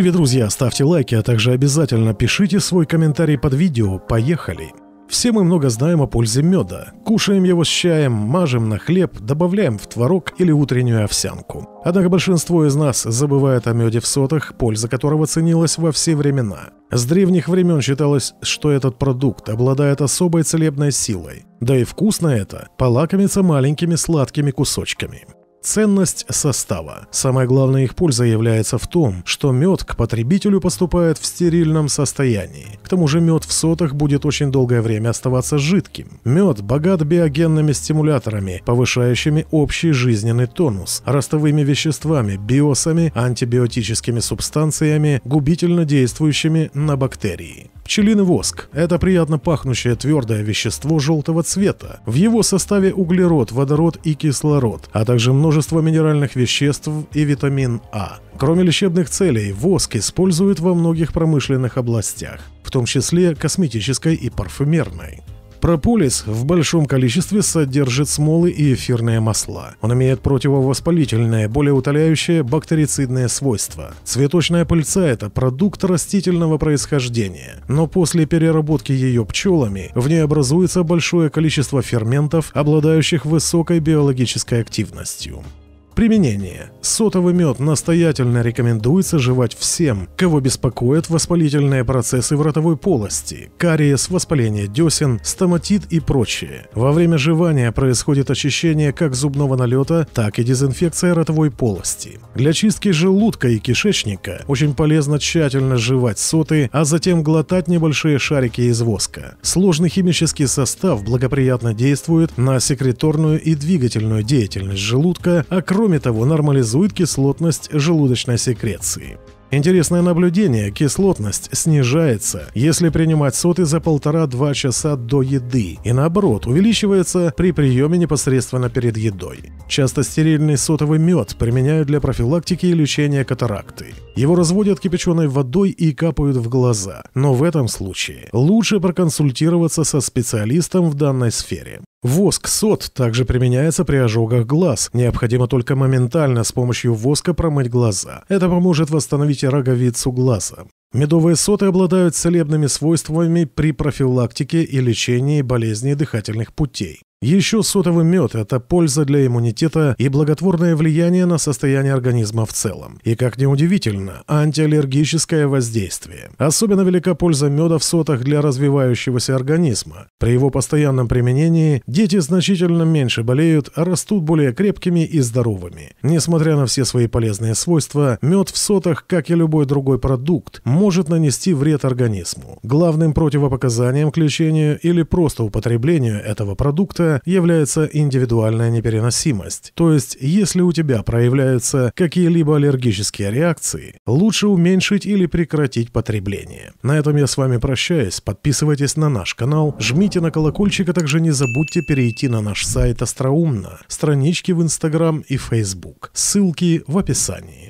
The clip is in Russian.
Привет, друзья! Ставьте лайки, а также обязательно пишите свой комментарий под видео. Поехали! Все мы много знаем о пользе меда. Кушаем его с чаем, мажем на хлеб, добавляем в творог или утреннюю овсянку. Однако большинство из нас забывает о меде в сотах, польза которого ценилась во все времена. С древних времен считалось, что этот продукт обладает особой целебной силой. Да и вкусно это – полакомиться маленькими сладкими кусочками. Ценность состава. Самая главная их польза является в том, что мед к потребителю поступает в стерильном состоянии. К тому же мед в сотах будет очень долгое время оставаться жидким. Мед богат биогенными стимуляторами, повышающими общий жизненный тонус, ростовыми веществами, биосами, антибиотическими субстанциями, губительно действующими на бактерии. Пчелиный воск – это приятно пахнущее твердое вещество желтого цвета. В его составе углерод, водород и кислород, а также множество минеральных веществ и витамин А. Кроме лечебных целей, воск используют во многих промышленных областях, в том числе косметической и парфюмерной. Прополис в большом количестве содержит смолы и эфирные масла. Он имеет противовоспалительное, более утоляющее, бактерицидное свойство. Цветочная пыльца – это продукт растительного происхождения, но после переработки ее пчелами в ней образуется большое количество ферментов, обладающих высокой биологической активностью. Применение. Сотовый мед настоятельно рекомендуется жевать всем, кого беспокоят воспалительные процессы в ротовой полости, кариес, воспаление десен, стоматит и прочее. Во время жевания происходит очищение как зубного налета, так и дезинфекция ротовой полости. Для чистки желудка и кишечника очень полезно тщательно жевать соты, а затем глотать небольшие шарики из воска. Сложный химический состав благоприятно действует на секреторную и двигательную деятельность желудка, а кровь Кроме того, нормализует кислотность желудочной секреции. Интересное наблюдение – кислотность снижается, если принимать соты за полтора-два часа до еды, и наоборот, увеличивается при приеме непосредственно перед едой. Часто стерильный сотовый мед применяют для профилактики и лечения катаракты. Его разводят кипяченой водой и капают в глаза, но в этом случае лучше проконсультироваться со специалистом в данной сфере. Воск сот также применяется при ожогах глаз. Необходимо только моментально с помощью воска промыть глаза. Это поможет восстановить роговицу глаза. Медовые соты обладают целебными свойствами при профилактике и лечении болезней дыхательных путей. Еще сотовый мед – это польза для иммунитета и благотворное влияние на состояние организма в целом. И, как ни удивительно, антиаллергическое воздействие. Особенно велика польза меда в сотах для развивающегося организма. При его постоянном применении дети значительно меньше болеют, а растут более крепкими и здоровыми. Несмотря на все свои полезные свойства, мед в сотах, как и любой другой продукт, может нанести вред организму. Главным противопоказанием к лечению или просто употреблению этого продукта это является индивидуальная непереносимость. То есть, если у тебя проявляются какие-либо аллергические реакции, лучше уменьшить или прекратить потребление. На этом я с вами прощаюсь. Подписывайтесь на наш канал, жмите на колокольчик, а также не забудьте перейти на наш сайт Остроумно, странички в Инстаграм и Фейсбук. Ссылки в описании.